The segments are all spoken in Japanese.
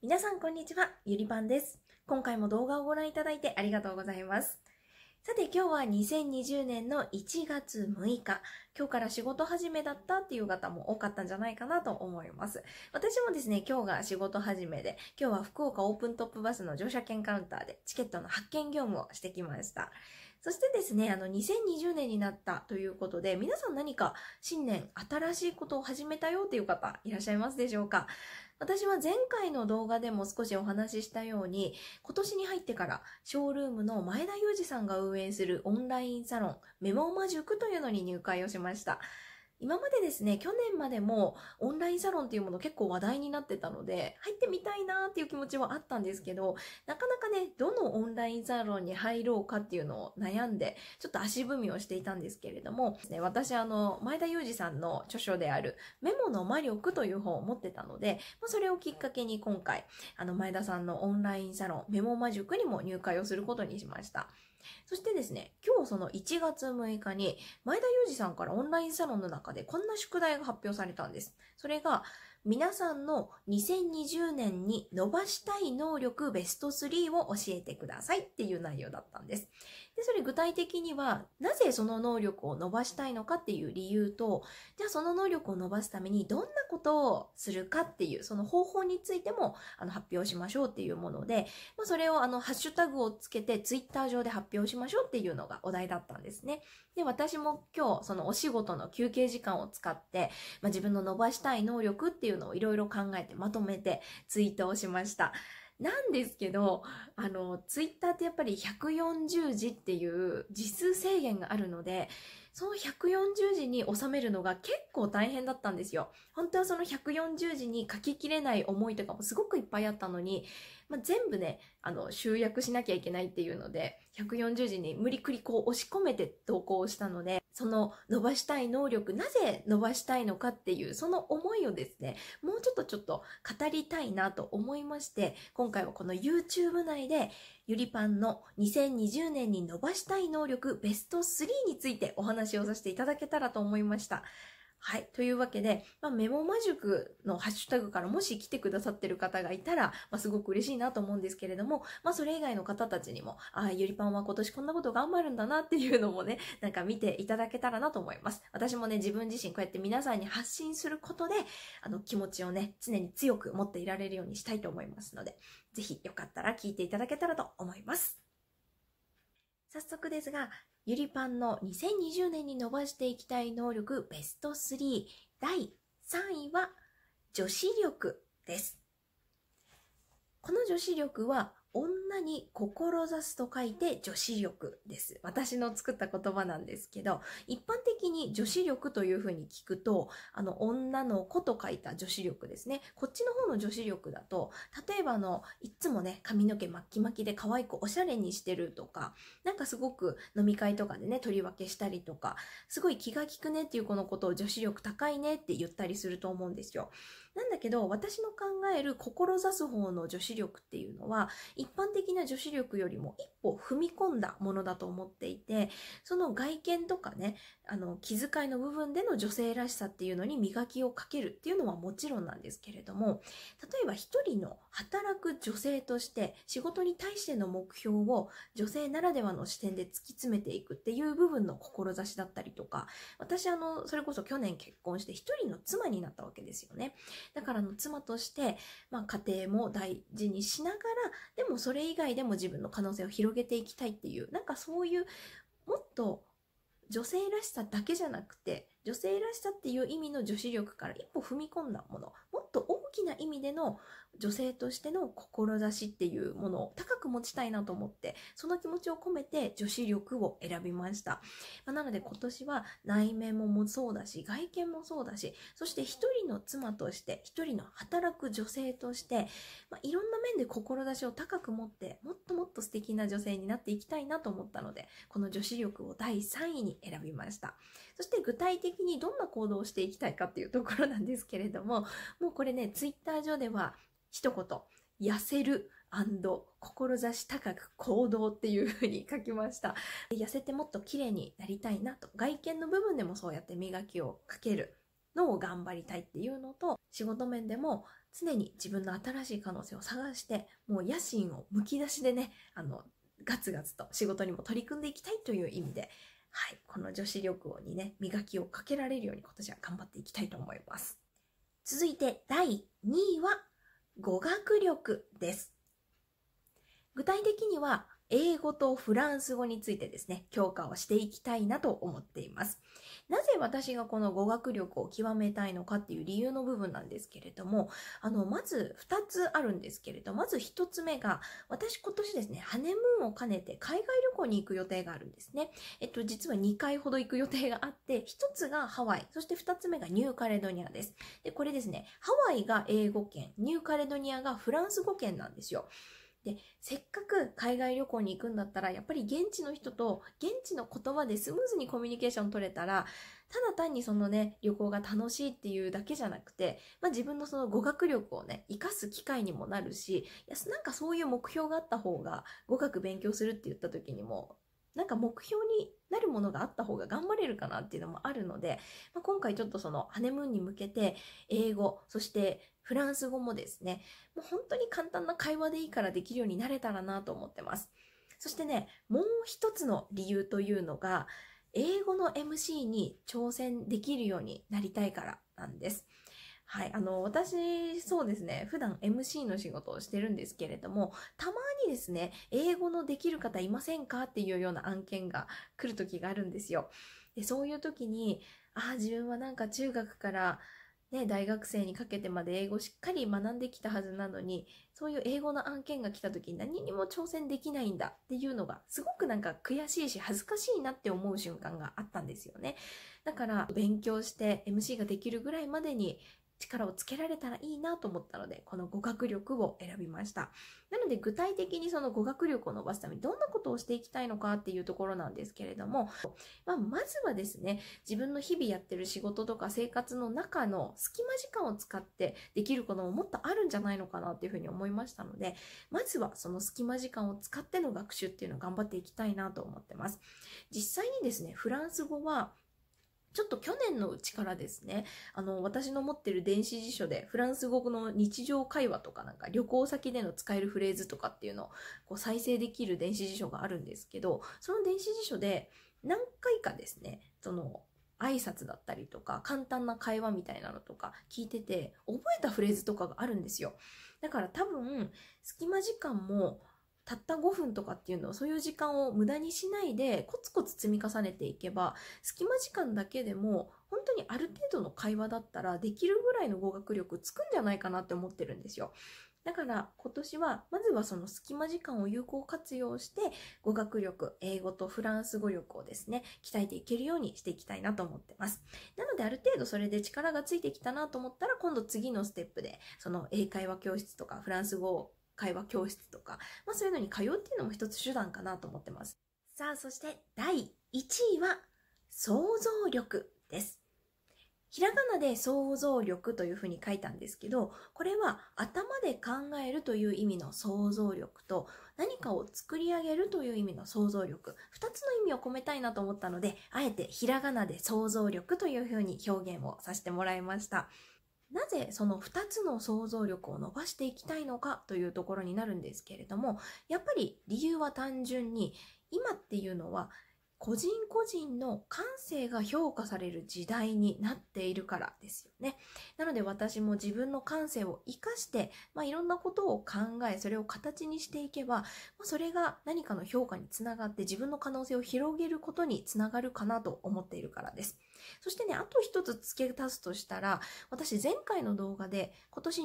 皆さんこんにちは、ゆりぱんです。今回も動画をご覧いただいてありがとうございます。さて今日は2020年の1月6日、今日から仕事始めだったっていう方も多かったんじゃないかなと思います。私もですね、今日が仕事始めで、今日は福岡オープントップバスの乗車券カウンターでチケットの発券業務をしてきました。そしてですね、あの、2020年になったということで、皆さん何か新年新しいことを始めたよという方いらっしゃいますでしょうか私は前回の動画でも少しお話ししたように、今年に入ってからショールームの前田裕二さんが運営するオンラインサロン、メモマ塾というのに入会をしました。今までですね、去年までもオンラインサロンっていうもの結構話題になってたので、入ってみたいなっていう気持ちはあったんですけど、なかなかね、どのオンラインサロンに入ろうかっていうのを悩んで、ちょっと足踏みをしていたんですけれども、ね、私あの、前田裕二さんの著書であるメモの魔力という本を持ってたので、まあ、それをきっかけに今回、あの、前田さんのオンラインサロンメモ魔塾にも入会をすることにしました。そしてですね、今日その1月6日に、前田裕二さんからオンラインサロンの中でこんな宿題が発表されたんです。それが、皆さんの2020年に伸ばしたい能力ベスト3を教えてくださいっていう内容だったんです。で、それ具体的には、なぜその能力を伸ばしたいのかっていう理由と、じゃあその能力を伸ばすためにどんなことをするかっていう、その方法についてもあの発表しましょうっていうもので、まあ、それをあのハッシュタグをつけてツイッター上で発表しましょうっていうのがお題だったんですね。で、私も今日そのお仕事の休憩時間を使って、まあ、自分の伸ばしたい能力っていうていうのをいろいろ考えてまとめてツイートをしました。なんですけど、あの、ツイッターってやっぱり140字っていう字数制限があるので、その140字に収めるのが結構大変だったんですよ。本当はその140字に書ききれない思いとかもすごくいっぱいあったのに、まあ、全部ね、あの、集約しなきゃいけないっていうので、140字に無理くりこう押し込めて投稿したので、その伸ばしたい能力、なぜ伸ばしたいのかっていう、その思いをですね、もうちょっとちょっと語りたいなと思いまして、今回はこの YouTube 内で、ゆりパンの2020年に伸ばしたい能力ベスト3についてお話をさせていただけたらと思いました。はい。というわけで、まあ、メモ魔塾のハッシュタグからもし来てくださってる方がいたら、まあ、すごく嬉しいなと思うんですけれども、まあ、それ以外の方たちにも、ああ、ゆりぱんは今年こんなこと頑張るんだなっていうのもね、なんか見ていただけたらなと思います。私もね、自分自身こうやって皆さんに発信することで、あの、気持ちをね、常に強く持っていられるようにしたいと思いますので、ぜひよかったら聞いていただけたらと思います。早速ですが、ゆりパンの2020年に伸ばしていきたい能力ベスト3第3位は女子力です。この女子力は女に志すと書いて女子力です。私の作った言葉なんですけど、一般的に女子力というふうに聞くと、あの、女の子と書いた女子力ですね。こっちの方の女子力だと、例えばあの、いつもね、髪の毛巻き巻きで可愛くおしゃれにしてるとか、なんかすごく飲み会とかでね、取り分けしたりとか、すごい気が利くねっていう子のことを女子力高いねって言ったりすると思うんですよ。なんだけど、私の考える志す方の女子力っていうのは、一般的な女子力よりも一歩踏み込んだものだと思っていて、その外見とかね、あの気遣いの部分での女性らしさっていうのに磨きをかけるっていうのはもちろんなんですけれども例えば一人の働く女性として仕事に対しての目標を女性ならではの視点で突き詰めていくっていう部分の志だったりとか私あのそれこそ去年結婚して一人の妻になったわけですよねだからの妻として、まあ、家庭も大事にしながらでもそれ以外でも自分の可能性を広げていきたいっていうなんかそういうもっと女性らしさだけじゃなくて女性らしさっていう意味の女子力から一歩踏み込んだもの、もっと大きな意味での女性としての志っていうものを高く持ちたいなと思って、その気持ちを込めて女子力を選びました。まあ、なので今年は内面ももそうだし、外見もそうだし、そして一人の妻として、一人の働く女性として、まあ、いろんな面で志を高く持って、もっともっと素敵な女性になっていきたいなと思ったので、この女子力を第3位に選びました。そして具体的にどんな行動をしていきたいかっていうところなんですけれども、もうこれね、ツイッター上では一言、痩せる志高く行動っていう風に書きました。痩せてもっと綺麗になりたいなと。外見の部分でもそうやって磨きをかけるのを頑張りたいっていうのと、仕事面でも常に自分の新しい可能性を探して、もう野心をむき出しでね、あの、ガツガツと仕事にも取り組んでいきたいという意味で、はい、この女子力をにね、磨きをかけられるように今年は頑張っていきたいと思います。続いて第2位は語学力です。具体的には英語とフランス語についてですね、強化をしていきたいなと思っています。なぜ私がこの語学力を極めたいのかっていう理由の部分なんですけれども、あの、まず2つあるんですけれど、まず1つ目が、私今年ですね、ハネムーンを兼ねて海外旅行に行く予定があるんですね。えっと、実は2回ほど行く予定があって、1つがハワイ、そして2つ目がニューカレドニアです。で、これですね、ハワイが英語圏、ニューカレドニアがフランス語圏なんですよ。でせっかく海外旅行に行くんだったらやっぱり現地の人と現地の言葉でスムーズにコミュニケーション取れたらただ単にそのね旅行が楽しいっていうだけじゃなくて、まあ、自分のその語学力をね生かす機会にもなるしいやなんかそういう目標があった方が語学勉強するって言った時にもなんか目標になるものがあった方が頑張れるかなっていうのもあるので、まあ、今回ちょっとそのハネムーンに向けて英語そしてフランス語もですね、もう本当に簡単な会話でいいからできるようになれたらなと思ってます。そしてね、もう一つの理由というのが、英語の MC に挑戦できるようになりたいからなんです。はい。あの、私、そうですね、普段 MC の仕事をしてるんですけれども、たまにですね、英語のできる方いませんかっていうような案件が来る時があるんですよ。でそういう時に、ああ、自分はなんか中学からね、大学生にかけてまで英語しっかり学んできたはずなのに、そういう英語の案件が来た時に何にも挑戦できないんだっていうのが、すごくなんか悔しいし恥ずかしいなって思う瞬間があったんですよね。だから、勉強して MC ができるぐらいまでに力をつけられたらいいなと思ったので、この語学力を選びました。なので具体的にその語学力を伸ばすためにどんなことをしていきたいのかっていうところなんですけれども、まあ、まずはですね、自分の日々やってる仕事とか生活の中の隙間時間を使ってできることももっとあるんじゃないのかなっていうふうに思いましたので、まずはその隙間時間を使っての学習っていうのを頑張っていきたいなと思ってます。実際にですね、フランス語はちょっと去年のうちからですね、あの、私の持ってる電子辞書で、フランス語の日常会話とかなんか、旅行先での使えるフレーズとかっていうのを、こう、再生できる電子辞書があるんですけど、その電子辞書で、何回かですね、その、挨拶だったりとか、簡単な会話みたいなのとか聞いてて、覚えたフレーズとかがあるんですよ。だから多分、隙間時間も、たった5分とかっていうのそういう時間を無駄にしないでコツコツ積み重ねていけば隙間時間だけでも本当にある程度の会話だったらできるぐらいの語学力つくんじゃないかなって思ってるんですよ。だから今年はまずはその隙間時間を有効活用して語学力、英語とフランス語力をですね、鍛えていけるようにしていきたいなと思ってます。なのである程度それで力がついてきたなと思ったら今度次のステップでその英会話教室とかフランス語会話教室とか、まあそういうのに通うっていうのも一つ手段かなと思ってます。さあ、そして第1位は、想像力です。ひらがなで想像力というふうに書いたんですけど、これは頭で考えるという意味の想像力と、何かを作り上げるという意味の想像力、二つの意味を込めたいなと思ったので、あえてひらがなで想像力というふうに表現をさせてもらいました。なぜその2つの想像力を伸ばしていきたいのかというところになるんですけれどもやっぱり理由は単純に今っていうのは個人個人の感性が評価される時代になっているからですよね。なので私も自分の感性を生かして、まあ、いろんなことを考え、それを形にしていけば、それが何かの評価につながって自分の可能性を広げることにつながるかなと思っているからです。そしてね、あと一つ付け足すとしたら、私前回の動画で今年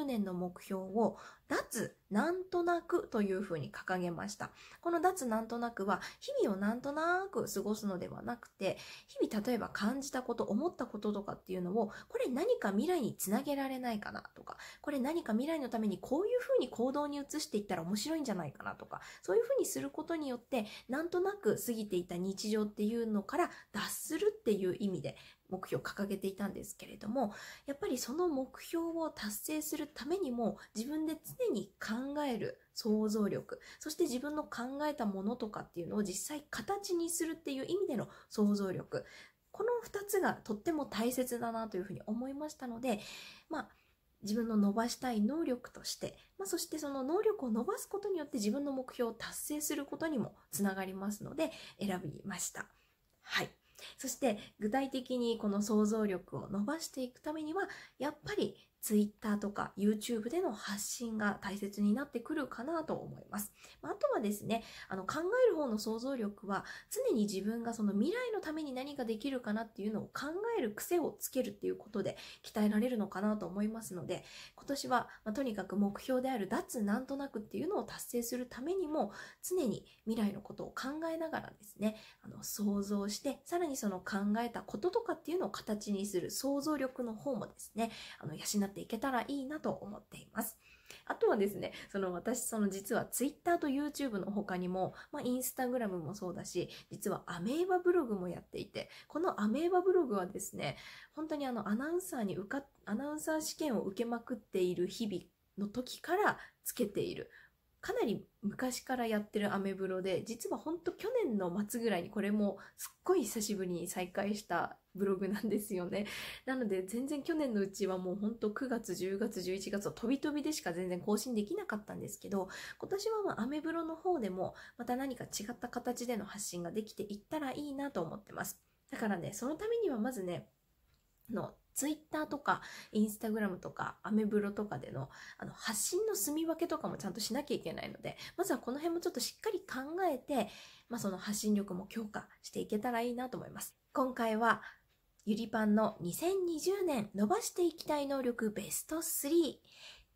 2020年の目標を脱なんとなくというふうに掲げました。この脱なんとなくは日々をなんとなく過ごすのではなくて、日々例えば感じたこと、思ったこととかっていうのを、これ何か未来につなげられないかなとか、これ何か未来のためにこういうふうに行動に移していったら面白いんじゃないかなとか、そういうふうにすることによって、なんとなく過ぎていた日常っていうのから脱するっていう意味で目標を掲げていたんですけれどもやっぱりその目標を達成するためにも自分で常に考える想像力そして自分の考えたものとかっていうのを実際形にするっていう意味での想像力この2つがとっても大切だなというふうに思いましたのでまあ自分の伸ばしたい能力として、まあ、そしてその能力を伸ばすことによって自分の目標を達成することにもつながりますので選びました。はい。そして具体的にこの想像力を伸ばしていくためにはやっぱり Twitter とか YouTube での発信が大切になってくるかなと思います。まあ、とはですね、あの考える方の想像力は常に自分がその未来のために何ができるかなっていうのを考える癖をつけるっていうことで鍛えられるのかなと思いますので、今年は、まとにかく目標である脱なんとなくっていうのを達成するためにも常に未来のことを考えながらですね、あの想像してさらにその考えたこととかっていうのを形にする想像力の方もですね、あの養ってっていけたらいいなと思っています。あとはですね、その私、その実は Twitter と YouTube の他にも、まあ、Instagram もそうだし、実はアメーバブログもやっていて、このアメーバブログはですね、本当にあのアナウンサーに受か、アナウンサー試験を受けまくっている日々の時からつけているかなり昔からやってるアメブロで、実はほんと去年の末ぐらいにこれもすっごい久しぶりに再開したブログなんですよね。なので全然去年のうちはもうほんと9月、10月、11月は飛び飛びでしか全然更新できなかったんですけど、今年はまあアメブロの方でもまた何か違った形での発信ができていったらいいなと思ってます。だからね、そのためにはまずね、のツイッターとかインスタグラムとかアメブロとかでのあの発信の住み分けとかもちゃんとしなきゃいけないのでまずはこの辺もちょっとしっかり考えて、まあ、その発信力も強化していけたらいいなと思います。今回はゆりパンの2020年伸ばしていきたい能力ベスト3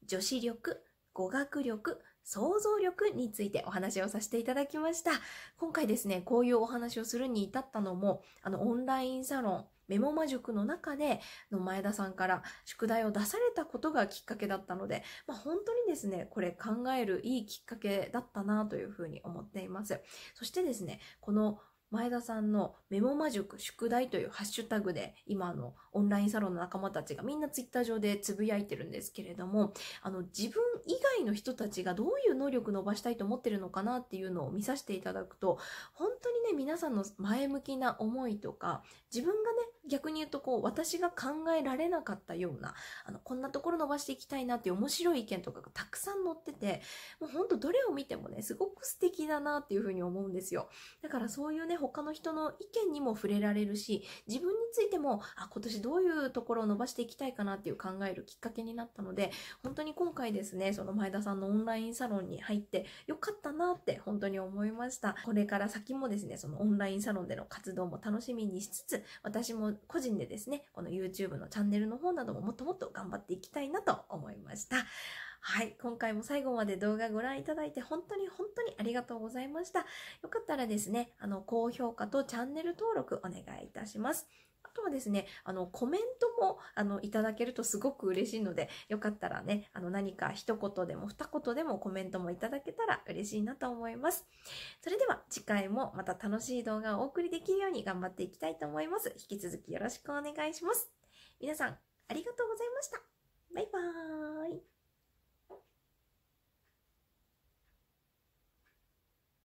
女子力、語学力、想像力についてお話をさせていただきました。今回ですね、こういうお話をするに至ったのも、あの、オンラインサロン、メモ魔塾の中での前田さんから宿題を出されたことがきっかけだったので、まあ、本当にですね、これ考えるいいきっかけだったなというふうに思っています。そしてですね、この前田さんのメモ魔塾宿題というハッシュタグで今のオンラインサロンの仲間たちがみんなツイッター上でつぶやいてるんですけれどもあの自分以外の人たちがどういう能力伸ばしたいと思ってるのかなっていうのを見させていただくと本当にね皆さんの前向きな思いとか自分がね逆に言うとこう私が考えられなかったようなあのこんなところ伸ばしていきたいなっていう面白い意見とかがたくさん載っててもう本当どれを見てもねすごく素敵だなっていうふうに思うんですよだからそういうね他の人の意見にも触れられるし自分についてもあ今年どういうところを伸ばしていきたいかなっていう考えるきっかけになったので本当に今回ですねその前田さんのオンラインサロンに入ってよかったなって本当に思いましたこれから先もですねそのオンラインサロンでの活動も楽しみにしつつ私も個人でですねこの YouTube のチャンネルの方などももっともっと頑張っていきたいなと思いましたはい、今回も最後まで動画ご覧いただいて本当に本当にありがとうございました。よかったらですね、あの、高評価とチャンネル登録お願いいたします。あとはですね、あの、コメントも、あの、いただけるとすごく嬉しいので、よかったらね、あの、何か一言でも二言でもコメントもいただけたら嬉しいなと思います。それでは、次回もまた楽しい動画をお送りできるように頑張っていきたいと思います。引き続きよろしくお願いします。皆さん、ありがとうございました。バイバーイ。